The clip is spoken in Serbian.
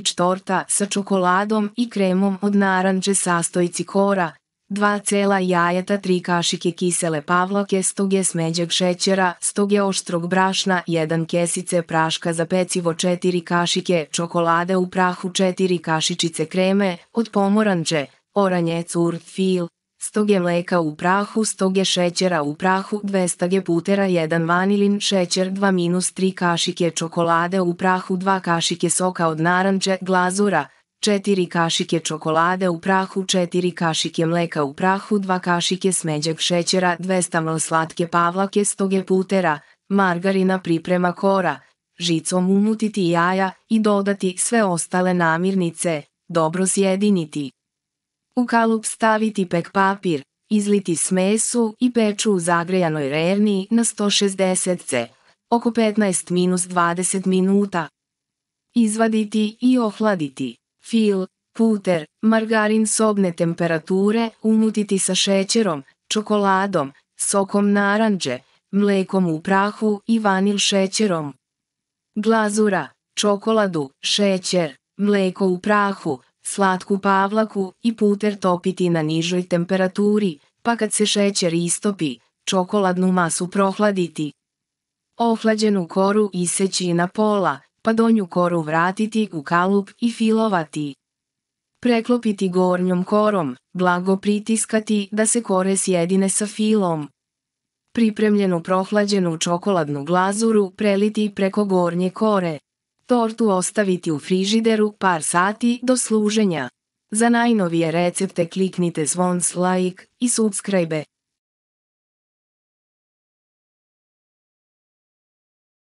sendvič torta sa čokoladom i kremom od naranđe sastojci kora, 2 cela jajeta, 3 kašike kisele pavlake, 100 g smeđeg šećera, 100 g oštrog brašna, 1 kesice praška za pecivo, 4 kašike čokolade u prahu, 4 kašičice kreme od pomoranđe, oranjec urfil, 100 g mleka u prahu, 100 g šećera u prahu, 200 g putera, 1 vanilin šećer, 2 minus 3 kašike čokolade u prahu, 2 kašike soka od naranče, glazura, 4 kašike čokolade u prahu, 4 kašike mleka u prahu, 2 kašike smeđeg šećera, 200 ml slatke pavlake, 100 g putera, margarina priprema kora, žicom umutiti jaja i dodati sve ostale namirnice, dobro sjediniti. U kalup staviti pek papir, izliti smesu i peču u zagrejanoj rerni na 160 C, oko 15 minus 20 minuta. Izvaditi i ohladiti. Fil, puter, margarin sobne temperature umutiti sa šećerom, čokoladom, sokom naranđe, mlekom u prahu i vanil šećerom. Glazura, čokoladu, šećer, mleko u prahu, slatku pavlaku i puter topiti na nižoj temperaturi, pa kad se šećer istopi, čokoladnu masu prohladiti. Ohlađenu koru iseći na pola, pa donju koru vratiti u kalup i filovati. Preklopiti gornjom korom, blago pritiskati da se kore sjedine sa filom. Pripremljenu prohlađenu čokoladnu glazuru preliti preko gornje kore. Tortu ostaviti u frižideru par sati do služenja. Za najnovije recepte kliknite zvon like i subscribe.